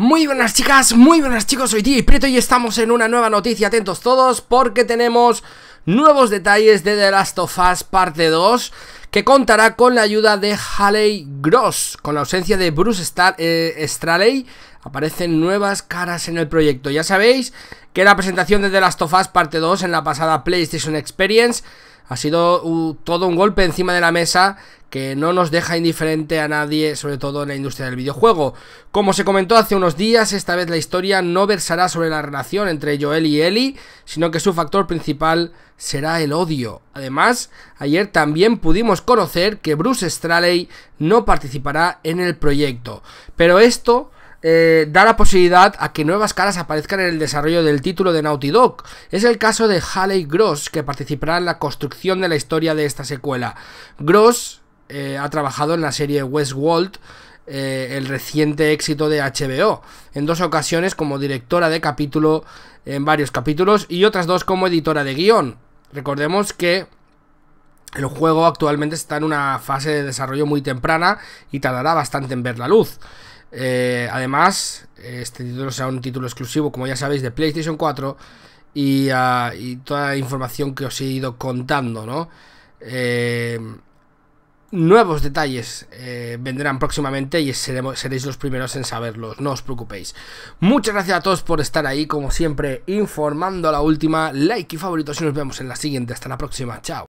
Muy buenas chicas, muy buenas chicos, soy y Prieto y estamos en una nueva noticia, atentos todos porque tenemos nuevos detalles de The Last of Us parte 2 que contará con la ayuda de Haley Gross, con la ausencia de Bruce Star eh, Straley aparecen nuevas caras en el proyecto, ya sabéis que la presentación de The Last of Us parte 2 en la pasada PlayStation Experience ha sido uh, todo un golpe encima de la mesa que no nos deja indiferente a nadie, sobre todo en la industria del videojuego. Como se comentó hace unos días, esta vez la historia no versará sobre la relación entre Joel y Ellie, sino que su factor principal será el odio. Además, ayer también pudimos conocer que Bruce Straley no participará en el proyecto. Pero esto eh, da la posibilidad a que nuevas caras aparezcan en el desarrollo del título de Naughty Dog. Es el caso de Haley Gross, que participará en la construcción de la historia de esta secuela. Gross eh, ha trabajado en la serie Westworld, eh, el reciente éxito de HBO, en dos ocasiones como directora de capítulo en varios capítulos y otras dos como editora de guión. Recordemos que el juego actualmente está en una fase de desarrollo muy temprana y tardará bastante en ver la luz. Eh, además, este título será un título exclusivo, como ya sabéis, de PlayStation 4 y, ah, y toda la información que os he ido contando, ¿no? Eh, Nuevos detalles eh, vendrán próximamente y seréis los primeros en saberlos, no os preocupéis. Muchas gracias a todos por estar ahí, como siempre, informando a la última, like y favoritos y nos vemos en la siguiente. Hasta la próxima, chao.